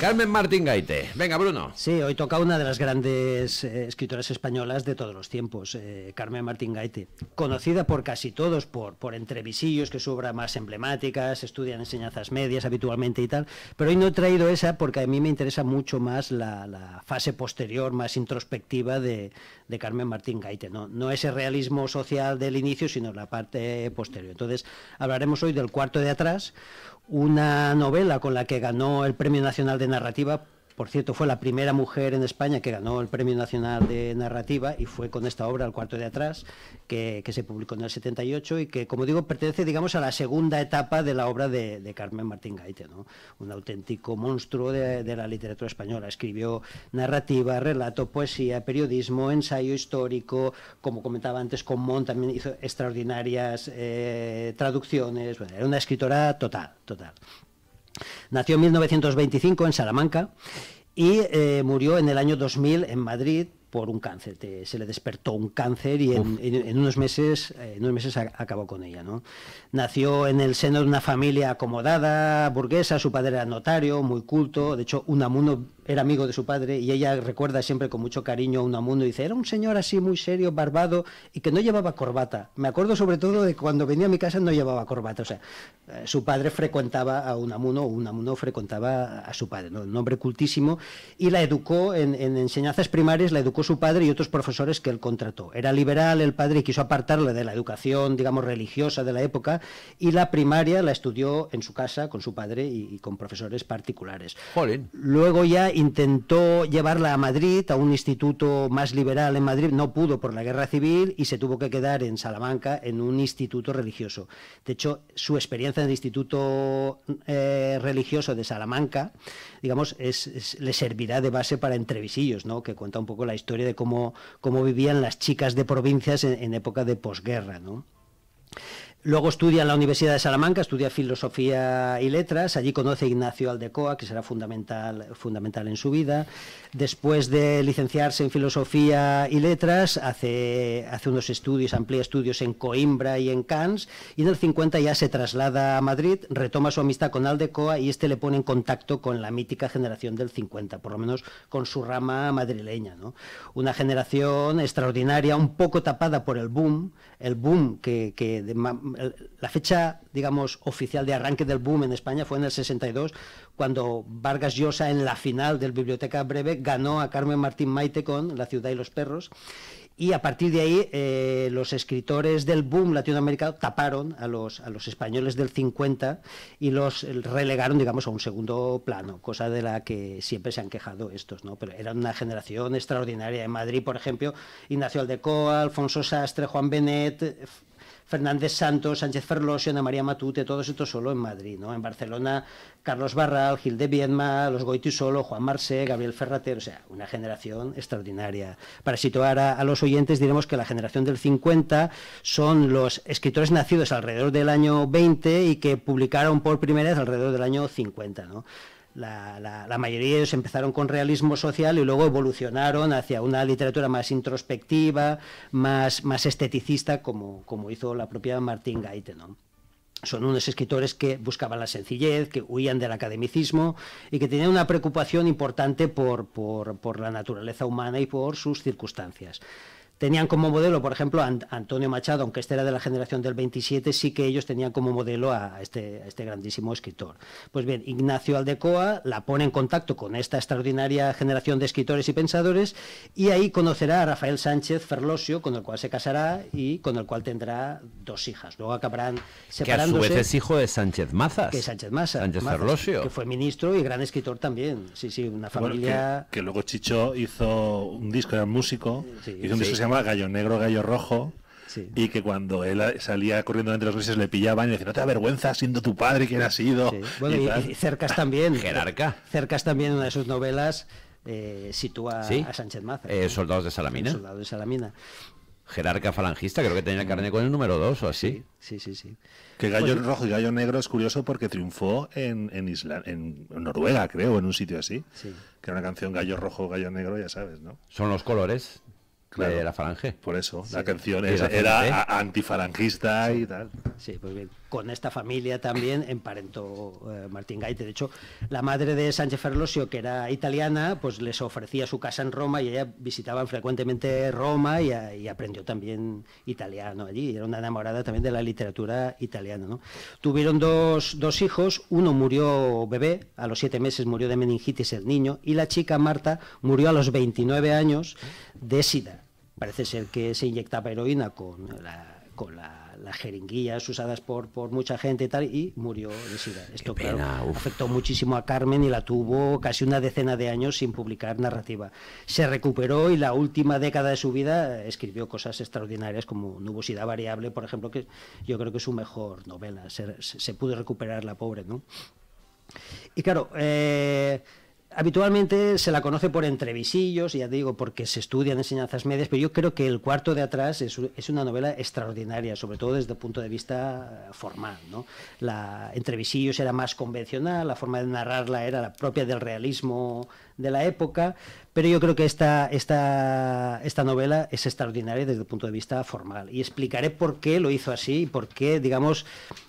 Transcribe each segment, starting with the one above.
Carmen Martín Gaite. Venga, Bruno. Sí, hoy toca una de las grandes eh, escritoras españolas de todos los tiempos, eh, Carmen Martín Gaite. Conocida por casi todos por, por entrevisillos, que su obra más emblemáticas, estudian enseñanzas medias habitualmente y tal, pero hoy no he traído esa porque a mí me interesa mucho más la, fase posterior, más introspectiva de, Carmen Martín Gaite. No, no ese realismo social del inicio, sino la parte posterior. Entonces, hablaremos hoy del cuarto de atrás, una novela con la que ganó el Premio Nacional de Narrativa por cierto, fue la primera mujer en España que ganó el Premio Nacional de Narrativa y fue con esta obra, El cuarto de atrás, que, se publicó en el 78 y que, como digo, pertenece, digamos, a la segunda etapa de la obra de, Carmen Martín Gaite, ¿no? un auténtico monstruo de, la literatura española. Escribió narrativa, relato, poesía, periodismo, ensayo histórico, como comentaba antes, con también hizo extraordinarias eh, traducciones, era una escritora total, total. Nació en 1925 en Salamanca y eh, murió en el año 2000 en Madrid por un cáncer. se le despertó un cáncer y en, unos meses, eh, meses acabó con ella. Nació en el seno de una familia acomodada, burguesa, su padre era notario, muy culto. De hecho, amuno era amigo de su padre y ella recuerda siempre con mucho cariño a Unamuno y dice, era un señor así muy serio, barbado y que no llevaba corbata. Me acuerdo sobre todo de cuando venía a mi casa no llevaba corbata. O sea, eh, su padre frecuentaba a Unamuno o Unamuno frecuentaba a su padre, un hombre cultísimo, y la educó en, enseñanzas primarias, la educó su padre y otros profesores que él contrató. Era liberal el padre y quiso apartarle de la educación, digamos, religiosa de la época y la primaria la estudió en su casa con su padre y, con profesores particulares. Luego ya intentó llevarla a Madrid, a un instituto más liberal en Madrid, no pudo por la guerra civil y se tuvo que quedar en Salamanca en un instituto religioso. De hecho, su experiencia en el instituto eh, religioso de Salamanca, digamos, le servirá de base para Entrevisillos, ¿no? que cuenta un poco la historia de cómo, cómo vivían las chicas de provincias en, en época de posguerra. ¿no? Luego estudia en la Universidad de Salamanca, estudia Filosofía y Letras. Allí conoce a Ignacio Aldecoa, que será fundamental, fundamental en su vida. Después de licenciarse en Filosofía y Letras, hace, hace unos estudios, amplía estudios en Coimbra y en Cannes. Y en el 50 ya se traslada a Madrid, retoma su amistad con Aldecoa y este le pone en contacto con la mítica generación del 50, por lo menos con su rama madrileña. ¿no? Una generación extraordinaria, un poco tapada por el boom, el boom que, la fecha, digamos, oficial de arranque del boom en España fue en el 62, cuando Vargas Llosa en la final del Biblioteca Breve ganó a Carmen Martín Maite con La ciudad y los perros. Y a partir de ahí, eh, los escritores del boom latinoamericano taparon a los, a los españoles del 50 y los relegaron, digamos, a un segundo plano, cosa de la que siempre se han quejado estos, ¿no? Pero era una generación extraordinaria. En Madrid, por ejemplo, Ignacio Aldecoa, Alfonso Sastre, Juan Benet, Fernández Santos, Sánchez Ferlosio, Ana María Matute, todos estos solo en Madrid, ¿no? En Barcelona, Carlos Barral, Gil de Viedma, los Goiti solo, Juan Marsé, Gabriel Ferrater, o sea, una generación extraordinaria. Para situar a, a los oyentes diremos que la generación del 50 son los escritores nacidos alrededor del año 20 y que publicaron por primera vez alrededor del año 50, ¿no? la, mayoría de ellos empezaron con realismo social y luego evolucionaron hacia una literatura más introspectiva, más, esteticista, como, como hizo la propia Martín Gaite. son unos escritores que buscaban la sencillez, que huían del academicismo y que tenían una preocupación importante por la naturaleza humana y por sus circunstancias tenían como modelo, por ejemplo, a Antonio Machado, aunque este era de la generación del 27, sí que ellos tenían como modelo a este, este grandísimo escritor. Pues bien, Ignacio Aldecoa la pone en contacto con esta extraordinaria generación de escritores y pensadores y ahí conocerá a Rafael Sánchez Ferlosio, con el cual se casará y con el cual tendrá dos hijas. Luego acabarán separándose. Que a su vez es hijo de Sánchez Mazas. Que Sánchez Mazas. Sánchez Ferlosio. Que fue ministro y gran escritor también. Sí, sí, una familia... que, luego Chicho hizo un disco, era músico, hizo un disco que se Gallo Negro, Gallo Rojo. Y que cuando él salía corriendo entre los grises le pillaban y le decían, no te avergüenzas siendo tu padre quien ha sido. y, Cercas también. Jerarca. Cercas también, una de sus novelas, eh, sitúa a Sánchez Maza. Eh, Soldados de Salamina. Soldados de Salamina. Jerarca falangista, creo que tenía carne con el número 2 o así. Sí, sí, sí. Que Gallo pues, Rojo y Gallo Negro es curioso porque triunfó en, en Noruega, creo, en un sitio así. Que era una canción Gallo Rojo, Gallo Negro, ya sabes, ¿no? Son los colores era Falange. Por eso, la canción era antifalangista y tal. Sí, pues bien. Con esta familia también emparentó eh, Martín Gaite. De hecho, la madre de Sánchez Ferlosio, que era italiana, pues les ofrecía su casa en Roma y ella visitaba frecuentemente Roma y, aprendió también italiano allí. Era una enamorada también de la literatura italiana. ¿no? Tuvieron dos, dos hijos, uno murió bebé, a los siete meses murió de meningitis el niño, y la chica Marta murió a los 29 años de SIDA. Parece ser que se inyectaba heroína con con las jeringuillas usadas por, por mucha gente y tal, y murió de SIDA. Esto afectó muchísimo a Carmen y la tuvo casi una decena de años sin publicar narrativa. Se recuperó y la última década de su vida escribió cosas extraordinarias como Nubosidad Variable, por ejemplo, que yo creo que es su mejor novela. Se, pudo recuperar la pobre, ¿no? Y claro, eh, habitualmente se la conoce por entrevisillos, ya digo, porque se estudian enseñanzas medias, pero yo creo que El cuarto de atrás es, es una novela extraordinaria, sobre todo desde el punto de vista formal. ¿no? La entrevisillos era más convencional, la forma de narrarla era la propia del realismo de la época, pero yo creo que esta, novela es extraordinaria desde el punto de vista formal. Y explicaré por qué lo hizo así y por qué, digamos,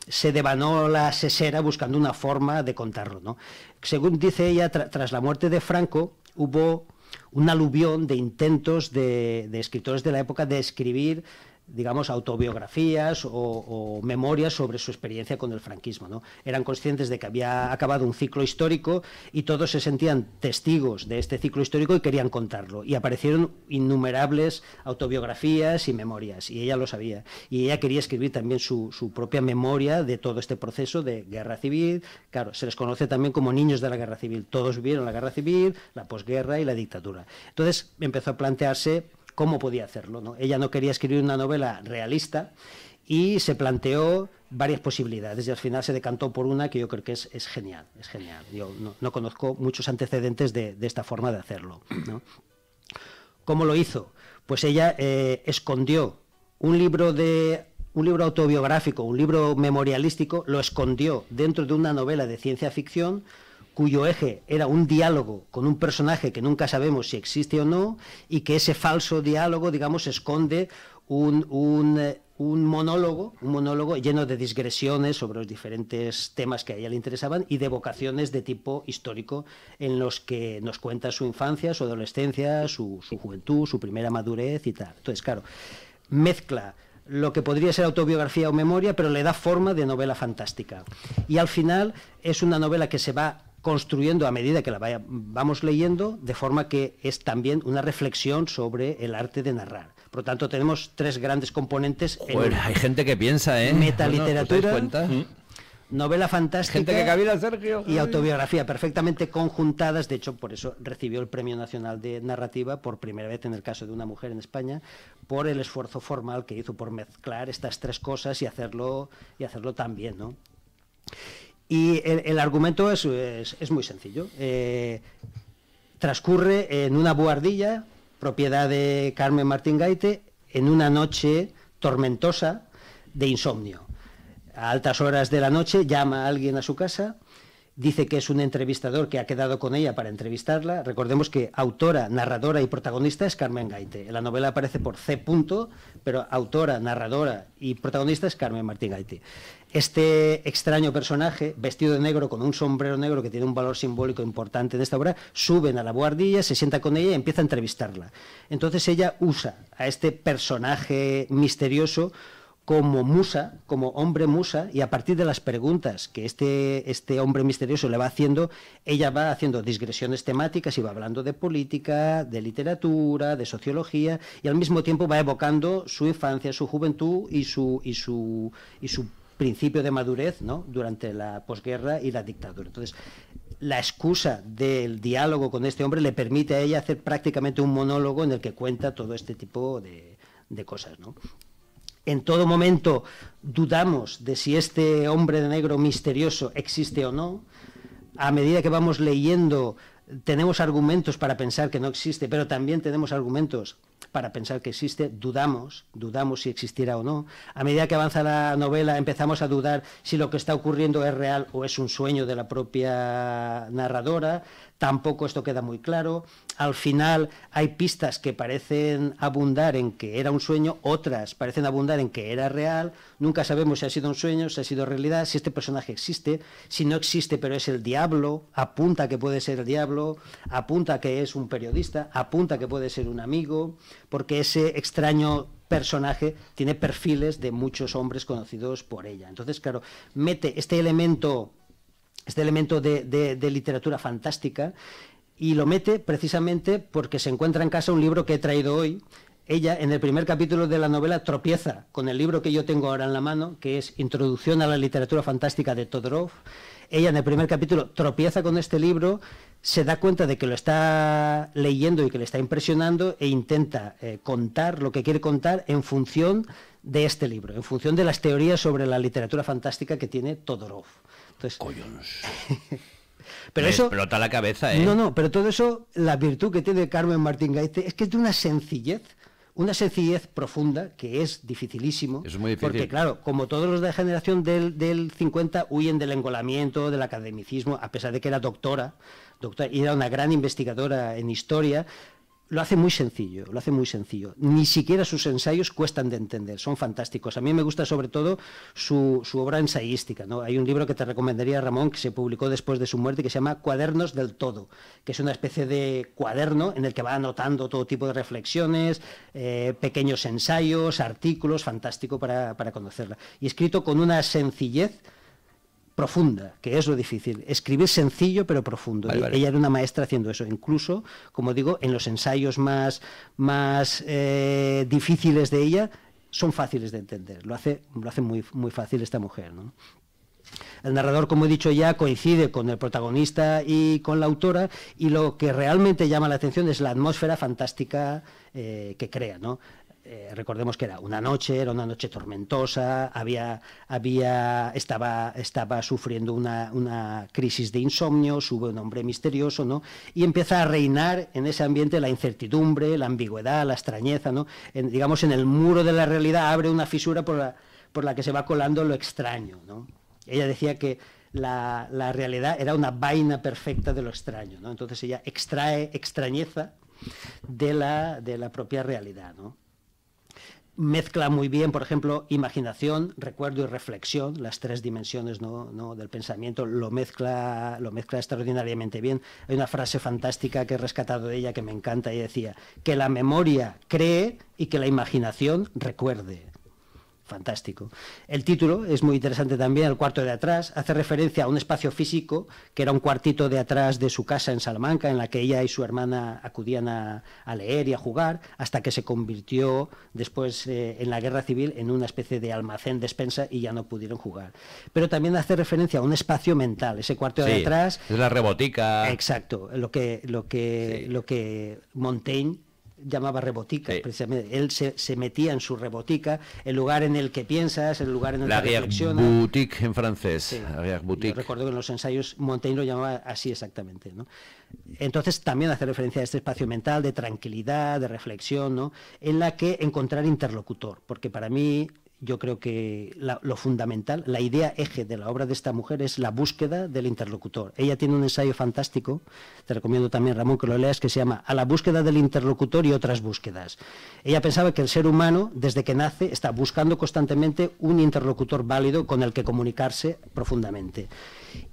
se devanó la sesera buscando una forma de contarlo. Según dice ella, tras la muerte de Franco hubo un aluvión de intentos de escritores de la época de escribir digamos, autobiografías o, memorias sobre su experiencia con el franquismo. ¿no? Eran conscientes de que había acabado un ciclo histórico y todos se sentían testigos de este ciclo histórico y querían contarlo. Y aparecieron innumerables autobiografías y memorias, y ella lo sabía. Y ella quería escribir también su, su propia memoria de todo este proceso de guerra civil. Claro, se les conoce también como niños de la guerra civil. Todos vivieron la guerra civil, la posguerra y la dictadura. Entonces empezó a plantearse cómo podía hacerlo. ¿no? Ella no quería escribir una novela realista y se planteó varias posibilidades y al final se decantó por una que yo creo que es, genial, es genial. Yo no, conozco muchos antecedentes de, esta forma de hacerlo. ¿Cómo lo hizo? Pues ella eh, escondió un libro de un libro autobiográfico, un libro memorialístico, lo escondió dentro de una novela de ciencia ficción cuyo eje era un diálogo con un personaje que nunca sabemos si existe o no, y que ese falso diálogo, digamos, esconde eh, un, monólogo, un monólogo lleno de digresiones sobre los diferentes temas que a ella le interesaban y de vocaciones de tipo histórico en los que nos cuenta su infancia, su adolescencia, su, su juventud, su primera madurez y tal. Entonces, claro, mezcla lo que podría ser autobiografía o memoria, pero le da forma de novela fantástica. Y al final es una novela que se va construyendo a medida que la vaya, vamos leyendo, de forma que es también una reflexión sobre el arte de narrar. Por lo tanto, tenemos tres grandes componentes. hay gente que piensa, ¿eh? Metaliteratura. Mm. novela fantástica y autobiografía perfectamente conjuntadas. De hecho, por eso recibió el Premio Nacional de Narrativa por primera vez en el caso de una mujer en España, por el esfuerzo formal que hizo por mezclar estas tres cosas y hacerlo, y hacerlo tan bien. Y el, argumento es, muy sencillo. Eh, transcurre en una buhardilla, propiedad de Carmen Martín Gaite, en una noche tormentosa de insomnio. A altas horas de la noche llama a alguien a su casa dice que es un entrevistador que ha quedado con ella para entrevistarla. Recordemos que autora, narradora y protagonista es Carmen Gaite. la novela aparece por C. pero autora, narradora y protagonista es Carmen Martín Gaite. Este extraño personaje, vestido de negro con un sombrero negro que tiene un valor simbólico importante en esta obra, suben a la buhardilla, se sienta con ella y empieza a entrevistarla. Entonces ella usa a este personaje misterioso como musa, como hombre musa, y a partir de las preguntas que este, este hombre misterioso le va haciendo, ella va haciendo digresiones temáticas y va hablando de política, de literatura, de sociología, y al mismo tiempo va evocando su infancia, su juventud y su, y su, y su principio de madurez ¿no? durante la posguerra y la dictadura. Entonces, la excusa del diálogo con este hombre le permite a ella hacer prácticamente un monólogo en el que cuenta todo este tipo de, cosas. ¿no? en todo momento dudamos de si este hombre de negro misterioso existe o no. A medida que vamos leyendo, tenemos argumentos para pensar que no existe, pero también tenemos argumentos para pensar que existe, dudamos, dudamos si existiera o no. A medida que avanza la novela empezamos a dudar si lo que está ocurriendo es real o es un sueño de la propia narradora. Tampoco esto queda muy claro. Al final hay pistas que parecen abundar en que era un sueño, otras parecen abundar en que era real. Nunca sabemos si ha sido un sueño, si ha sido realidad, si este personaje existe, si no existe pero es el diablo, apunta que puede ser el diablo, apunta que es un periodista, apunta que puede ser un amigo, porque ese extraño personaje tiene perfiles de muchos hombres conocidos por ella. Entonces, claro, mete este elemento este elemento de, literatura fantástica y lo mete precisamente porque se encuentra en casa un libro que he traído hoy, ella en el primer capítulo de la novela tropieza con el libro que yo tengo ahora en la mano, que es Introducción a la literatura fantástica de Todorov. Ella en el primer capítulo tropieza con este libro, se da cuenta de que lo está leyendo y que le está impresionando e intenta eh, contar lo que quiere contar en función de este libro, en función de las teorías sobre la literatura fantástica que tiene Todorov. Pero eso Explota la cabeza, ¿eh? No, no, pero todo eso, la virtud que tiene Carmen Martín Gaite es que es de una sencillez, una sencillez profunda que es dificilísimo. Es muy difícil. Porque, claro, como todos los de la generación del, del 50 huyen del engolamiento, del academicismo, a pesar de que era doctora, doctora y era una gran investigadora en historia, lo hace muy sencillo, lo hace muy sencillo. Ni siquiera sus ensayos cuestan de entender, son fantásticos. A mí me gusta sobre todo su, su obra ensayística. ¿no? Hay un libro que te recomendaría, Ramón, que se publicó después de su muerte, que se llama Cuadernos del Todo, que es una especie de cuaderno en el que va anotando todo tipo de reflexiones, eh, pequeños ensayos, artículos, fantástico para, para conocerla. Y escrito con una sencillez profunda, que es lo difícil. Escribir sencillo pero profundo. Ella era una maestra haciendo eso. Incluso, como digo, en los ensayos más, más eh, difíciles de ella son fáciles de entender. Lo hace, lo hace muy, muy fácil esta mujer. El narrador, como he dicho ya, coincide con el protagonista y con la autora y lo que realmente llama la atención es la atmósfera fantástica eh, que crea. ¿no? Eh, recordemos que era una noche, era una noche tormentosa, había, estaba, estaba sufriendo una, crisis de insomnio, sube un hombre misterioso, ¿no? Y empieza a reinar en ese ambiente la incertidumbre, la ambigüedad, la extrañeza, ¿no? digamos, en el muro de la realidad abre una fisura por la, que se va colando lo extraño, ¿no? Ella decía que la, realidad era una vaina perfecta de lo extraño, ¿no? Entonces ella extrae extrañeza de la, de la propia realidad, ¿no? mezcla muy bien, por ejemplo, imaginación, recuerdo y reflexión, las tres dimensiones del pensamiento, lo mezcla, lo mezcla extraordinariamente bien. Hay una frase fantástica que he rescatado de ella que me encanta y decía, que la memoria cree y que la imaginación recuerde fantástico. El título es muy interesante también, El cuarto de atrás, hace referencia a un espacio físico que era un cuartito de atrás de su casa en Salamanca, en la que ella y su hermana acudían a, leer y a jugar, hasta que se convirtió después eh, en la guerra civil en una especie de almacén despensa y ya no pudieron jugar. Pero también hace referencia a un espacio mental, ese cuarto de atrás. Es la rebotica. Exacto, lo que, lo que, lo que Montaigne llamaba rebotica, precisamente. Él se, metía en su rebotica, el lugar en el que piensas, el lugar en el que reflexionas. boutique en francés. recuerdo que en los ensayos Montaigne lo llamaba así exactamente. Entonces también hace referencia a este espacio mental de tranquilidad, de reflexión, ¿no? en la que encontrar interlocutor, porque para mí yo creo que lo fundamental, la idea eje de la obra de esta mujer es la búsqueda del interlocutor. Ella tiene un ensayo fantástico, te recomiendo también, Ramón, que lo leas, que se llama A la búsqueda del interlocutor y otras búsquedas. Ella pensaba que el ser humano, desde que nace, está buscando constantemente un interlocutor válido con el que comunicarse profundamente.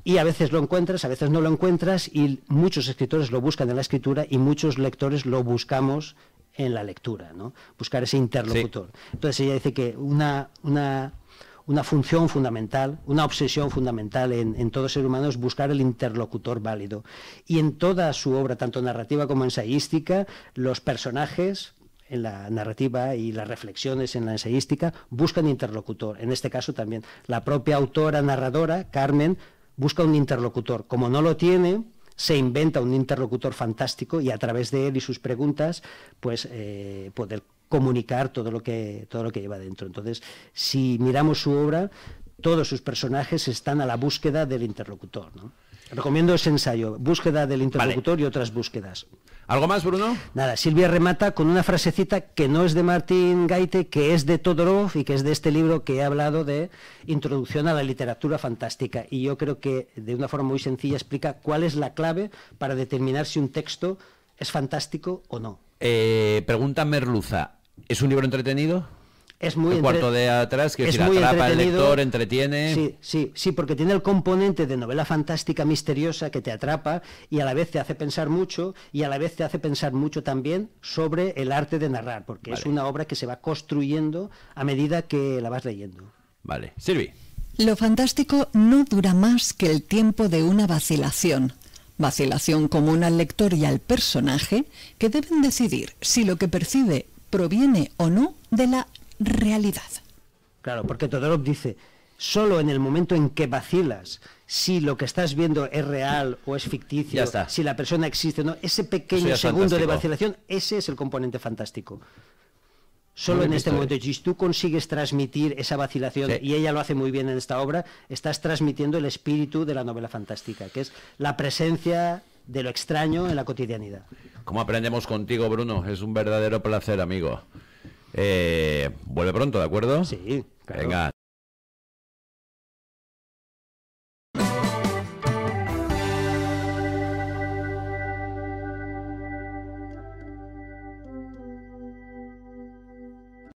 Y a veces lo encuentras, a veces no lo encuentras, y muchos escritores lo buscan en la escritura y muchos lectores lo buscamos en la lectura, ¿no? buscar ese interlocutor. Entonces ella dice que una, una, función fundamental, una obsesión fundamental en, en, todo ser humano es buscar el interlocutor válido. Y en toda su obra, tanto narrativa como ensayística, los personajes en la narrativa y las reflexiones en la ensayística buscan interlocutor. En este caso también la propia autora narradora, Carmen, busca un interlocutor. Como no lo tiene, se inventa un interlocutor fantástico y a través de él y sus preguntas, pues eh, poder comunicar todo lo que todo lo que lleva dentro. Entonces, si miramos su obra, todos sus personajes están a la búsqueda del interlocutor. Recomiendo ese ensayo, búsqueda del interlocutor y otras búsquedas. ¿Algo más, Bruno? Nada, Silvia remata con una frasecita que no es de Martín Gaite, que es de Todorov y que es de este libro que he hablado de Introducción a la Literatura Fantástica. Y yo creo que de una forma muy sencilla explica cuál es la clave para determinar si un texto es fantástico o no. Eh, pregunta Merluza, ¿es un libro entretenido? es muy el cuarto de atrás que es muy atrapa al lector, entretiene. Sí, sí, sí, porque tiene el componente de novela fantástica misteriosa que te atrapa y a la vez te hace pensar mucho y a la vez te hace pensar mucho también sobre el arte de narrar, porque es una obra que se va construyendo a medida que la vas leyendo. Vale, Silvi. Lo fantástico no dura más que el tiempo de una vacilación, vacilación común al lector y al personaje, que deben decidir si lo que percibe proviene o no de la realidad. Claro, porque Todorov dice, solo en el momento en que vacilas si lo que estás viendo es real o es ficticio, si la persona existe o no, ese pequeño segundo de vacilación, ese es el componente fantástico. Solo en este momento, eh. si tú consigues transmitir esa vacilación, y ella lo hace muy bien en esta obra, estás transmitiendo el espíritu de la novela fantástica, que es la presencia de lo extraño en la cotidianidad. ¿Cómo aprendemos contigo, Bruno? Es un verdadero placer, amigo. Eh, vuelve pronto, ¿de acuerdo? Sí. Venga.